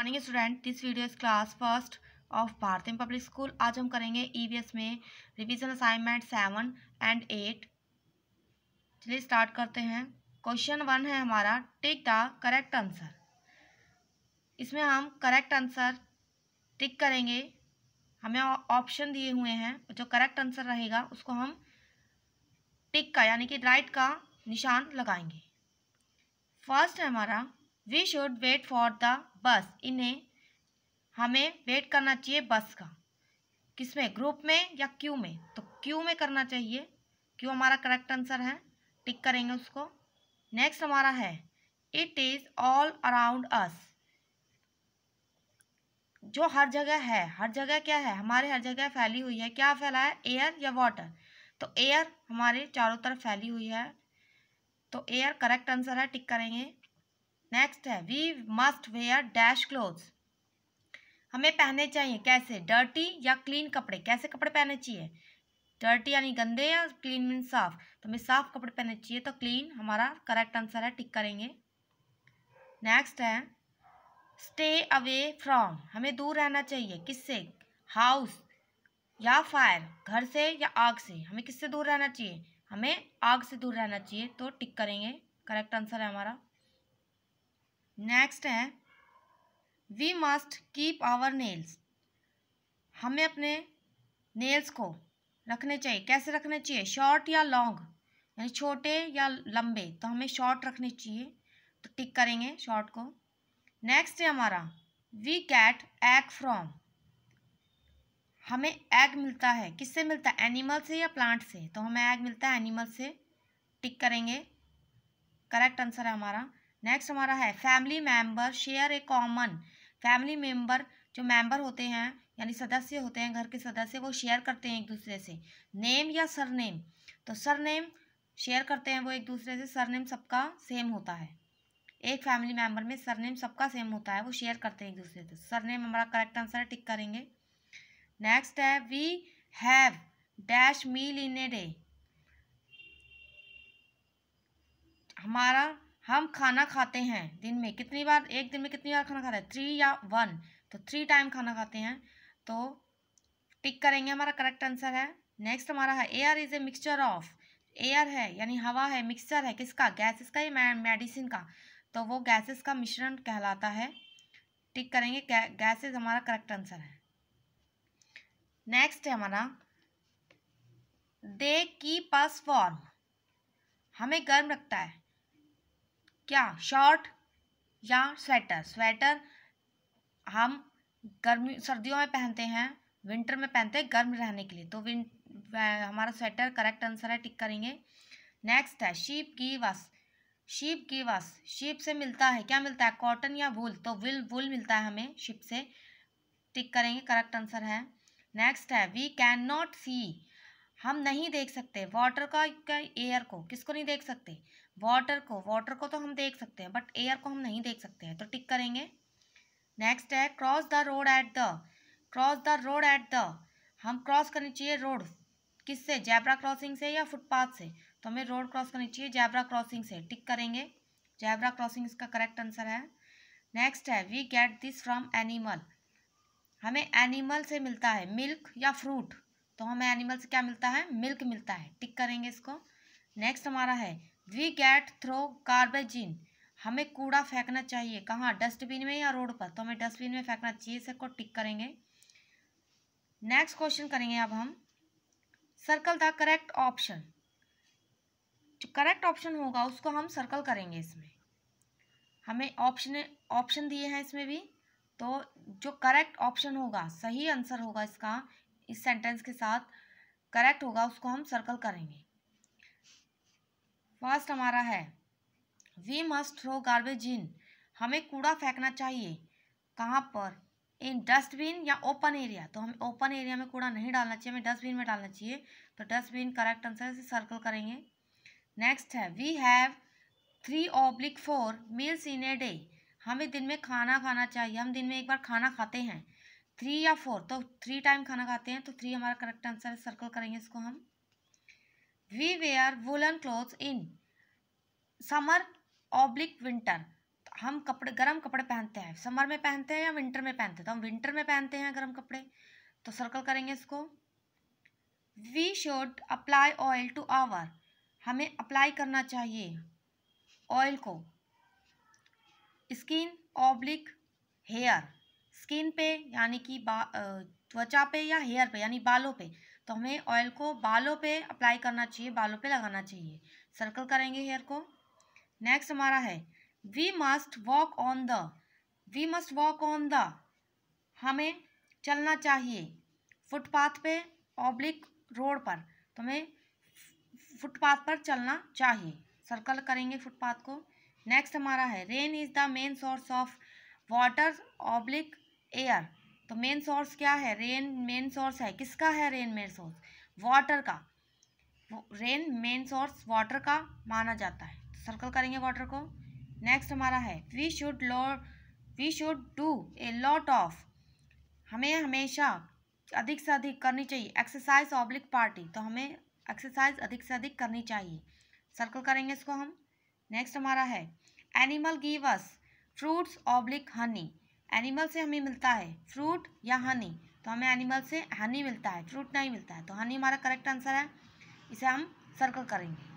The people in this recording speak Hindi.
morning student this video is class first of Bharatiya public school आज हम करेंगे ईवीएस e में revision assignment seven and eight चलिए स्टार्ट करते हैं क्वेश्चन वन है हमारा टिक द करेक्ट आंसर इसमें हम करेक्ट आंसर टिक करेंगे हमें ऑप्शन दिए हुए हैं जो करेक्ट आंसर रहेगा उसको हम टिक का यानी कि राइट का निशान लगाएंगे फर्स्ट है हमारा we should wait for the bus इन्हें हमें वेट करना चाहिए बस का किस में ग्रुप में या क्यू में तो क्यू में करना चाहिए क्यों हमारा करेक्ट आंसर है टिक करेंगे उसको नेक्स्ट हमारा है it is all around us जो हर जगह है हर जगह क्या है हमारे हर जगह फैली हुई है क्या फैला है एयर या वाटर तो एयर हमारे चारों तरफ फैली हुई है तो एयर करेक्ट आंसर है टिक करेंगे नेक्स्ट है we must wear dash cloth हमें पहनने चाहिए कैसे डर्टी या क्लीन कपड़े कैसे कपड़े पहनने चाहिए डर्टी यानी गंदे या क्लीन मीन साफ तो हमें साफ कपड़े पहनने चाहिए तो क्लीन हमारा करेक्ट आंसर है टिक करेंगे नेक्स्ट है स्टे अवे फ्रॉम हमें दूर रहना चाहिए किससे हाउस या फायर घर से या आग से हमें किससे दूर रहना चाहिए हमें आग से दूर रहना चाहिए तो टिक करेंगे करेक्ट आंसर है हमारा नेक्स्ट है we must keep our nails हमें अपने नेल्स को रखने चाहिए कैसे रखने चाहिए शॉर्ट या लॉन्ग यानी छोटे या लंबे तो हमें शॉर्ट रखने चाहिए तो टिक करेंगे शॉर्ट को नेक्स्ट है हमारा वी कैट एग फ्रॉम हमें एग मिलता है किससे मिलता है एनिमल से या प्लांट से तो हमें एग मिलता है एनिमल से टिक करेंगे करेक्ट आंसर है हमारा नेक्स्ट हमारा है family member share a common family member जो मेंबर होते हैं यानी सदस्य होते हैं घर के सदस्य वो शेयर करते हैं एक दूसरे से नेम या सरनेम तो सरनेम शेयर करते हैं वो एक दूसरे से सरनेम सबका सेम होता है एक फैमिली मेंबर में सरनेम सबका सेम होता है वो शेयर करते हैं एक दूसरे से सरनेम हमारा करेक्ट आंसर है टिक करेंगे नेक्स्ट है we have dash meal in a day हमारा हम खाना खाते हैं दिन में कितनी बार एक दिन में कितनी बार खाना खाते हैं थ्री या वन तो थ्री टाइम खाना खाते हैं तो टिक करेंगे हमारा करेक्ट आंसर है नेक्स्ट हमारा है air is a mixture of air है यानी हवा है मिक्सचर है किसका गैसेस का या मेडिसिन का तो वो गैसेस का मिश्रण कहलाता है टिक करेंगे गैसेस हमारा करेक्ट आंसर है नेक्स्ट है हमारा दे की पस फॉर्म हमें गर्म रखता है क्या शॉर्ट या स्वेटर स्वेटर हम गर्मी सर्दियों में पहनते हैं विंटर में पहनते हैं गर्म रहने के लिए तो विन हमारा स्वेटर करेक्ट आंसर है टिक करेंगे नेक्स्ट है शीप की वस शीप की वस शीप से मिलता है क्या मिलता है कॉटन या वुल तो विल वुल मिलता है हमें शिप से टिक करेंगे करेक्ट आंसर है नेक्स्ट है वी कैन नॉट सी हम नहीं देख सकते वाटर का एयर को किसको नहीं देख सकते वाटर को वाटर को तो हम देख सकते हैं बट एयर को हम नहीं देख सकते हैं तो टिक करेंगे नेक्स्ट है cross the road at the cross the road at the हम क्रॉस करनी चाहिए रोड किससे जैबरा क्रॉसिंग से या फुटपाथ से तो हमें रोड क्रॉस करनी चाहिए जैबरा क्रॉसिंग से टिक करेंगे जैबरा क्रॉसिंग इसका करेक्ट आंसर है नेक्स्ट है we get this from animal हमें एनिमल से मिलता है मिल्क या फ्रूट तो हमें एनिमल से क्या मिलता है मिल्क मिलता है टिक करेंगे इसको नेक्स्ट हमारा है वी गेट थ्रो कार्बेजिन हमें कूड़ा फेंकना चाहिए कहाँ डस्टबिन में या रोड पर तो हमें डस्टबिन में फेंकना चाहिए इसको टिक करेंगे नेक्स्ट क्वेश्चन करेंगे अब हम सर्कल द करेक्ट ऑप्शन जो करेक्ट ऑप्शन होगा उसको हम सर्कल करेंगे इसमें हमें ऑप्शन ऑप्शन दिए हैं इसमें भी तो जो करेक्ट ऑप्शन होगा सही आंसर होगा इसका इस सेंटेंस के साथ करेक्ट होगा उसको हम सर्कल करेंगे फर्स्ट हमारा है we must throw garbage in हमें कूड़ा फेंकना चाहिए कहाँ पर इन डस्टबिन या ओपन एरिया तो हमें ओपन एरिया में कूड़ा नहीं डालना चाहिए हमें डस्टबिन में डालना चाहिए तो डस्टबिन करेक्ट आंसर से सर्कल करेंगे नेक्स्ट है we have three oblique four meals in a day हमें दिन में खाना खाना चाहिए हम दिन में एक बार खाना खाते हैं थ्री या फोर तो थ्री टाइम खाना खाते हैं तो थ्री हमारा करेक्ट आंसर है सर्कल करेंगे इसको हम we wear woollen cloth in summer oblique winter हम कपड़े गर्म कपड़े पहनते हैं समर में पहनते हैं या विंटर में पहनते हैं तो हम विंटर में पहनते हैं गर्म कपड़े तो सर्कल करेंगे इसको we should apply oil to our हमें अप्लाई करना चाहिए ऑयल को स्किन ऑब्लिक हेयर स्किन पे यानी कि त्वचा पे या हेयर पे यानी बालों पे तो हमें ऑयल को बालों पे अप्लाई करना चाहिए बालों पे लगाना चाहिए सर्कल करेंगे हेयर को नेक्स्ट हमारा है we must walk on the we must walk on the हमें चलना चाहिए फुटपाथ पे पब्लिक रोड पर तो हमें फुटपाथ पर चलना चाहिए सर्कल करेंगे फुटपाथ को नेक्स्ट हमारा है rain is the main source of water oblique air तो मेन सोर्स क्या है रेन मेन सोर्स है किसका है रेन मेन सोर्स वाटर का रेन मेन सोर्स वाटर का माना जाता है तो सर्कल करेंगे वाटर को नेक्स्ट हमारा है we should low we should do a lot of हमें हमेशा अधिक से अधिक करनी चाहिए एक्सरसाइज ऑब्लिक पार्टी तो हमें एक्सरसाइज अधिक से अधिक करनी चाहिए सर्कल करेंगे इसको हम नेक्स्ट हमारा है animal gives fruits oblique honey animal से हमें मिलता है फ्रूट या हनी तो हमें एनिमल से हनी मिलता है फ्रूट नहीं मिलता है तो हनी हमारा करेक्ट आंसर है इसे हम सर्कल करेंगे